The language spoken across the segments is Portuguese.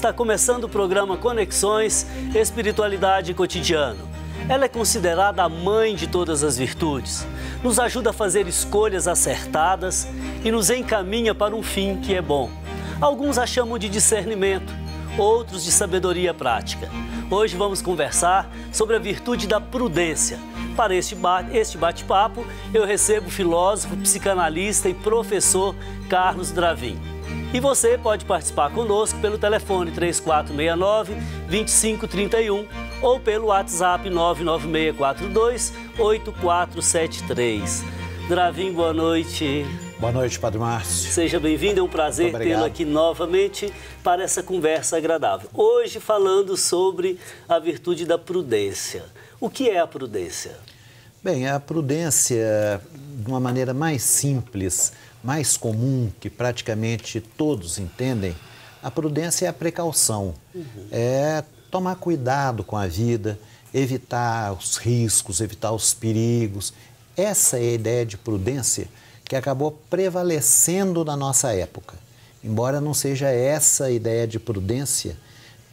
Está começando o programa Conexões Espiritualidade e Cotidiano. Ela é considerada a mãe de todas as virtudes, nos ajuda a fazer escolhas acertadas e nos encaminha para um fim que é bom. Alguns a chamam de discernimento, outros de sabedoria prática. Hoje vamos conversar sobre a virtude da prudência. Para este bate-papo, eu recebo o filósofo, psicanalista e professor Carlos Dravin. E você pode participar conosco pelo telefone 3469 2531 ou pelo WhatsApp 99642 8473. Dravinho, boa noite. Boa noite, Padre Márcio. Seja bem-vindo, é um prazer tê-lo aqui novamente para essa conversa agradável. Hoje falando sobre a virtude da prudência. O que é a prudência? Bem, a prudência, de uma maneira mais simples, mais comum que praticamente todos entendem, a prudência é a precaução, uhum. é tomar cuidado com a vida, evitar os riscos, evitar os perigos. Essa é a ideia de prudência que acabou prevalecendo na nossa época. Embora não seja essa a ideia de prudência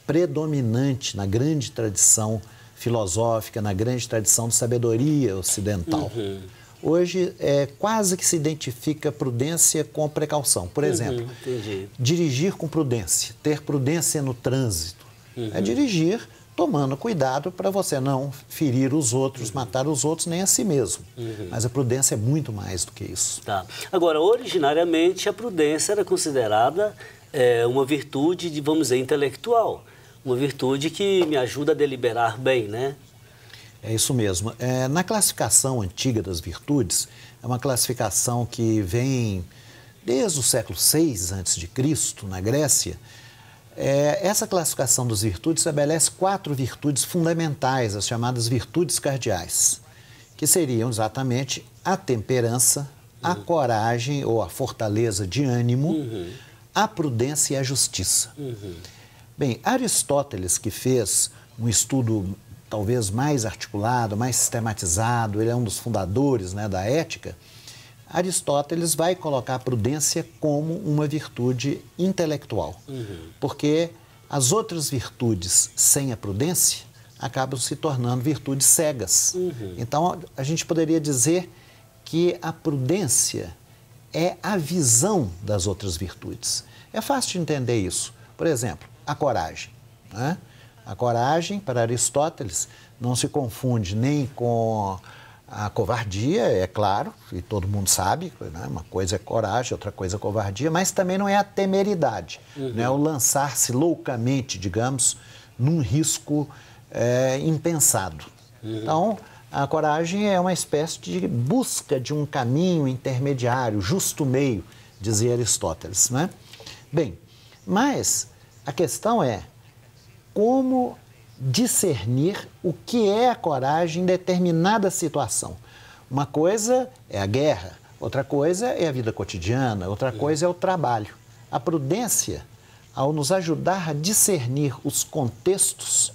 predominante na grande tradição filosófica, na grande tradição de sabedoria ocidental. Uhum hoje é, quase que se identifica prudência com precaução. Por uhum, exemplo, uhum, dirigir com prudência, ter prudência no trânsito. É uhum. É dirigir tomando cuidado para você não ferir os outros, uhum. matar os outros, nem a si mesmo. Uhum. Mas a prudência é muito mais do que isso. Tá. Agora, originariamente, a prudência era considerada é, uma virtude, de, vamos dizer, intelectual. Uma virtude que me ajuda a deliberar bem, né? É isso mesmo. É, na classificação antiga das virtudes, é uma classificação que vem desde o século VI a.C., na Grécia. É, essa classificação das virtudes estabelece quatro virtudes fundamentais, as chamadas virtudes cardeais, que seriam exatamente a temperança, a uhum. coragem ou a fortaleza de ânimo, uhum. a prudência e a justiça. Uhum. Bem, Aristóteles, que fez um estudo talvez mais articulado, mais sistematizado, ele é um dos fundadores né, da ética, Aristóteles vai colocar a prudência como uma virtude intelectual. Uhum. Porque as outras virtudes sem a prudência acabam se tornando virtudes cegas. Uhum. Então, a gente poderia dizer que a prudência é a visão das outras virtudes. É fácil de entender isso. Por exemplo, a coragem. Né? A coragem, para Aristóteles, não se confunde nem com a covardia, é claro, e todo mundo sabe, né? uma coisa é coragem, outra coisa é covardia, mas também não é a temeridade, uhum. É o lançar-se loucamente, digamos, num risco é, impensado. Uhum. Então, a coragem é uma espécie de busca de um caminho intermediário, justo meio, dizia Aristóteles. Né? Bem, mas a questão é como discernir o que é a coragem em determinada situação. Uma coisa é a guerra, outra coisa é a vida cotidiana, outra coisa é o trabalho. A prudência, ao nos ajudar a discernir os contextos,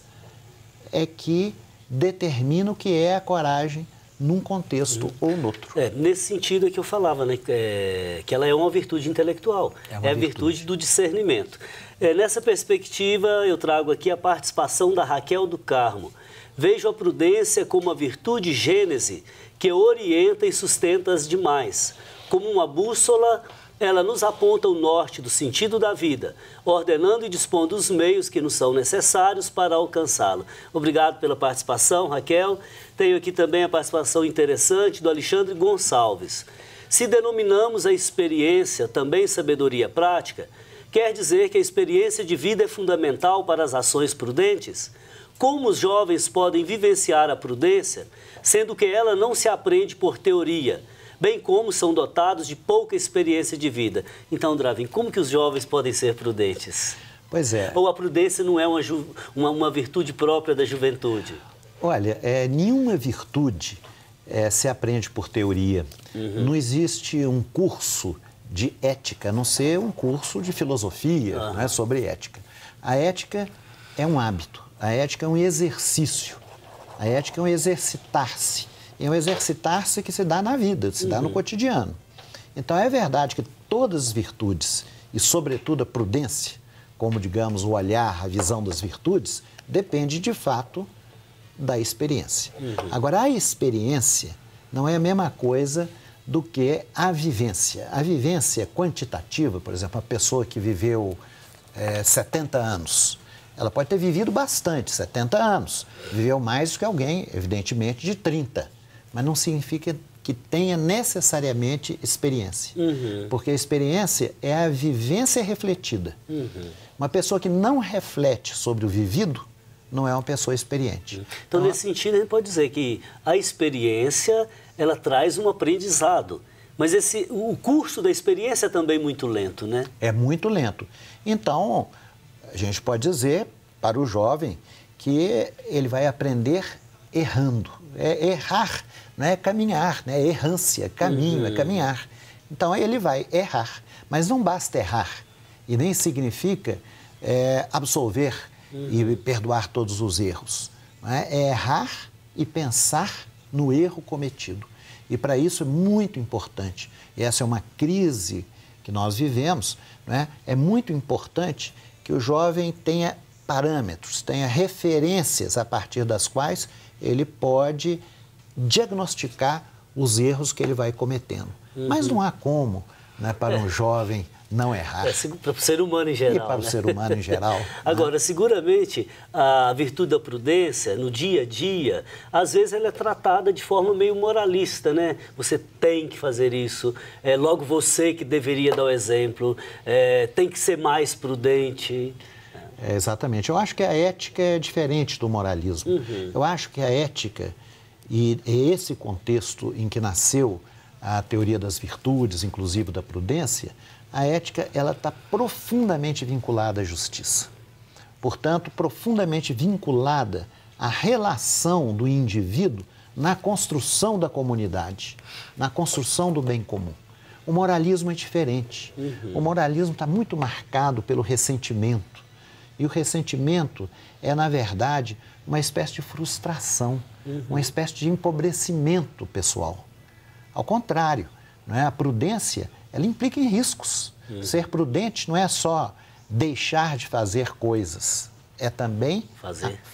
é que determina o que é a coragem num contexto uhum. ou noutro. É, nesse sentido é que eu falava, né, é, que ela é uma virtude intelectual, é, é a virtude. virtude do discernimento. É, nessa perspectiva, eu trago aqui a participação da Raquel do Carmo. Vejo a prudência como a virtude gênese que orienta e sustenta as demais, como uma bússola ela nos aponta o norte do sentido da vida, ordenando e dispondo os meios que nos são necessários para alcançá-lo. Obrigado pela participação, Raquel. Tenho aqui também a participação interessante do Alexandre Gonçalves. Se denominamos a experiência também sabedoria prática, quer dizer que a experiência de vida é fundamental para as ações prudentes? Como os jovens podem vivenciar a prudência, sendo que ela não se aprende por teoria, bem como são dotados de pouca experiência de vida. Então, Dravin, como que os jovens podem ser prudentes? Pois é. Ou a prudência não é uma, uma, uma virtude própria da juventude? Olha, é, nenhuma virtude é, se aprende por teoria. Uhum. Não existe um curso de ética, a não ser um curso de filosofia uhum. né, sobre ética. A ética é um hábito, a ética é um exercício, a ética é um exercitar-se é um exercitar-se que se dá na vida, se uhum. dá no uhum. cotidiano. Então é verdade que todas as virtudes, e sobretudo a prudência, como digamos o olhar, a visão das virtudes, depende de fato da experiência. Uhum. Agora, a experiência não é a mesma coisa do que a vivência. A vivência quantitativa, por exemplo, a pessoa que viveu é, 70 anos, ela pode ter vivido bastante, 70 anos, viveu mais do que alguém, evidentemente, de 30 mas não significa que tenha necessariamente experiência. Uhum. Porque a experiência é a vivência refletida. Uhum. Uma pessoa que não reflete sobre o vivido não é uma pessoa experiente. Uhum. Então, então nesse sentido, a gente pode dizer que a experiência ela traz um aprendizado. Mas esse, o curso da experiência é também muito lento, né? É muito lento. Então, a gente pode dizer para o jovem que ele vai aprender errando. É errar, não é caminhar, né? É errância, caminho, é uhum. é caminhar. Então ele vai errar. Mas não basta errar. E nem significa é, absolver uhum. e perdoar todos os erros. É? é errar e pensar no erro cometido. E para isso é muito importante. E essa é uma crise que nós vivemos. É muito importante que o jovem tenha parâmetros, tenha referências a partir das quais ele pode diagnosticar os erros que ele vai cometendo. Uhum. Mas não há como né, para um é. jovem não errar. É, para o ser humano em geral. E para né? o ser humano em geral. Né? Agora, né? seguramente, a virtude da prudência, no dia a dia, às vezes ela é tratada de forma meio moralista, né? Você tem que fazer isso, é logo você que deveria dar o exemplo, é, tem que ser mais prudente. É, exatamente. Eu acho que a ética é diferente do moralismo. Uhum. Eu acho que a ética e, é esse contexto em que nasceu a teoria das virtudes, inclusive da prudência, a ética ela está profundamente vinculada à justiça. Portanto, profundamente vinculada à relação do indivíduo na construção da comunidade, na construção do bem comum. O moralismo é diferente. Uhum. O moralismo está muito marcado pelo ressentimento, e o ressentimento é, na verdade, uma espécie de frustração, uhum. uma espécie de empobrecimento pessoal. Ao contrário, não é? a prudência ela implica em riscos. Uhum. Ser prudente não é só deixar de fazer coisas, é também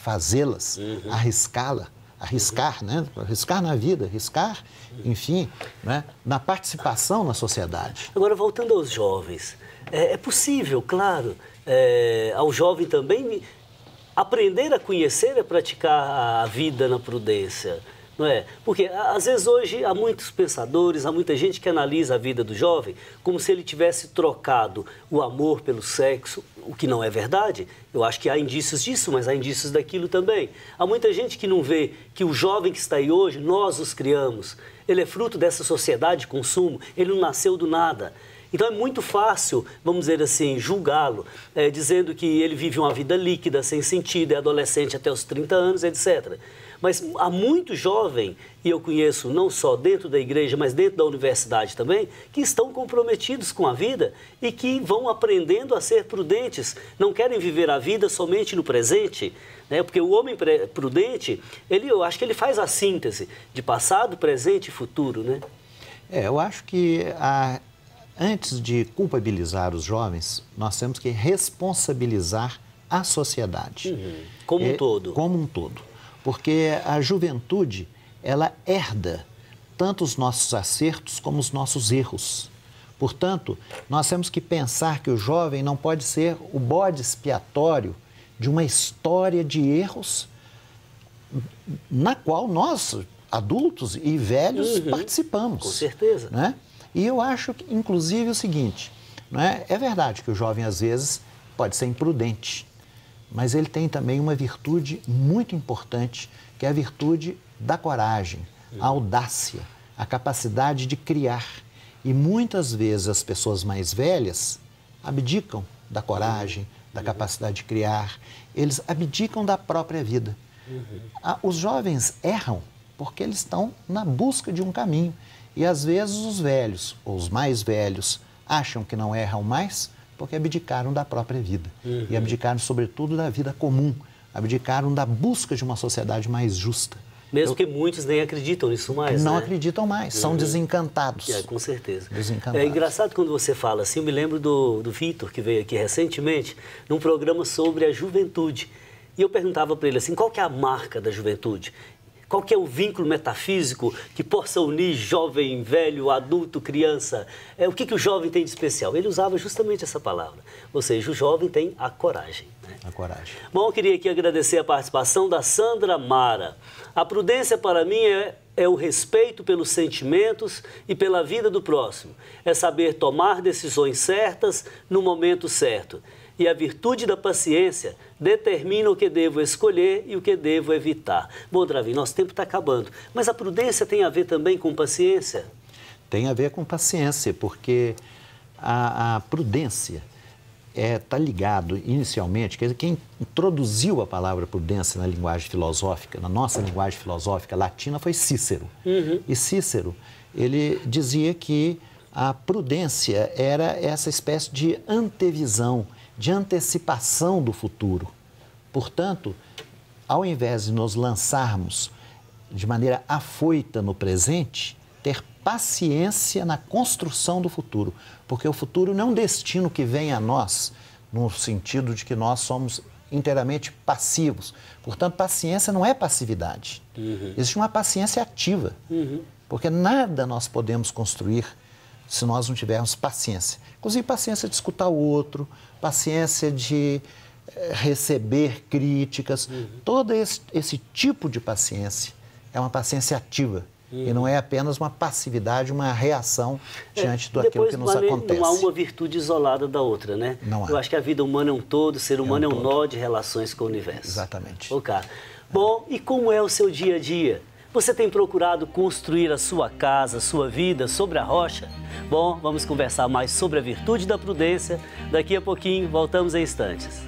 fazê-las, uhum. arriscá las arriscar, né? arriscar na vida, arriscar, enfim, né? na participação na sociedade. Agora, voltando aos jovens, é, é possível, claro, é, ao jovem também aprender a conhecer e a praticar a vida na prudência não é? Porque às vezes hoje há muitos pensadores, há muita gente que analisa a vida do jovem como se ele tivesse trocado o amor pelo sexo, o que não é verdade. Eu acho que há indícios disso, mas há indícios daquilo também. Há muita gente que não vê que o jovem que está aí hoje, nós os criamos. Ele é fruto dessa sociedade de consumo, ele não nasceu do nada. Então é muito fácil, vamos dizer assim, julgá-lo, é, dizendo que ele vive uma vida líquida, sem sentido, é adolescente até os 30 anos, etc. Mas há muito jovem, e eu conheço não só dentro da igreja, mas dentro da universidade também, que estão comprometidos com a vida e que vão aprendendo a ser prudentes. Não querem viver a vida somente no presente, né? porque o homem prudente, ele, eu acho que ele faz a síntese de passado, presente e futuro. Né? É, eu acho que a, ah, antes de culpabilizar os jovens, nós temos que responsabilizar a sociedade. Uhum. Como um é, todo. Como um todo porque a juventude ela herda tanto os nossos acertos como os nossos erros. Portanto, nós temos que pensar que o jovem não pode ser o bode expiatório de uma história de erros na qual nós, adultos e velhos, uhum. participamos. Com certeza. Né? E eu acho, que, inclusive, o seguinte: né? é verdade que o jovem, às vezes, pode ser imprudente, mas ele tem também uma virtude muito importante, que é a virtude da coragem, a audácia, a capacidade de criar. E muitas vezes as pessoas mais velhas abdicam da coragem, uhum. da uhum. capacidade de criar, eles abdicam da própria vida. Uhum. Ah, os jovens erram porque eles estão na busca de um caminho. E às vezes os velhos, ou os mais velhos, acham que não erram mais porque abdicaram da própria vida. Uhum. E abdicaram, sobretudo, da vida comum. Abdicaram da busca de uma sociedade mais justa. Mesmo Eu... que muitos nem acreditam nisso mais. Não né? acreditam mais, são uhum. desencantados. É, com certeza. Desencantados. É engraçado quando você fala assim. Eu me lembro do, do Vitor, que veio aqui recentemente, num programa sobre a juventude. E eu perguntava para ele assim, qual que é a marca da juventude? Qual que é o vínculo metafísico que possa unir jovem, velho, adulto, criança? É, o que, que o jovem tem de especial? Ele usava justamente essa palavra. Ou seja, o jovem tem a coragem. Né? A coragem. Bom, eu queria aqui agradecer a participação da Sandra Mara. A prudência para mim é é o respeito pelos sentimentos e pela vida do próximo. É saber tomar decisões certas no momento certo e a virtude da paciência determina o que devo escolher e o que devo evitar. Bom, Dravi, nosso tempo está acabando, mas a prudência tem a ver também com paciência? Tem a ver com paciência, porque a, a prudência está é, tá ligado inicialmente, quer dizer, quem introduziu a palavra prudência na linguagem filosófica, na nossa linguagem filosófica latina, foi Cícero. Uhum. E Cícero, ele dizia que a prudência era essa espécie de antevisão, de antecipação do futuro. Portanto, ao invés de nos lançarmos de maneira afoita no presente, ter paciência na construção do futuro, porque o futuro não é um destino que vem a nós, no sentido de que nós somos inteiramente passivos. Portanto, paciência não é passividade. Uhum. Existe uma paciência ativa, uhum. porque nada nós podemos construir se nós não tivermos paciência. Inclusive, paciência de escutar o outro, paciência de eh, receber críticas. Uhum. Todo esse, esse, tipo de paciência é uma paciência ativa. Uhum. E não é apenas uma passividade, uma reação é, diante é, do aquilo que nos uma, acontece. Não há uma virtude isolada da outra, né? Não há. Eu acho que a vida humana é um todo, o ser é humano é um, é um nó de relações com o universo. Exatamente. Ok. Bom, e como é o seu dia a dia? Você tem procurado construir a sua casa, a sua vida sobre a rocha? Bom, vamos conversar mais sobre a virtude da prudência. Daqui a pouquinho, voltamos em instantes.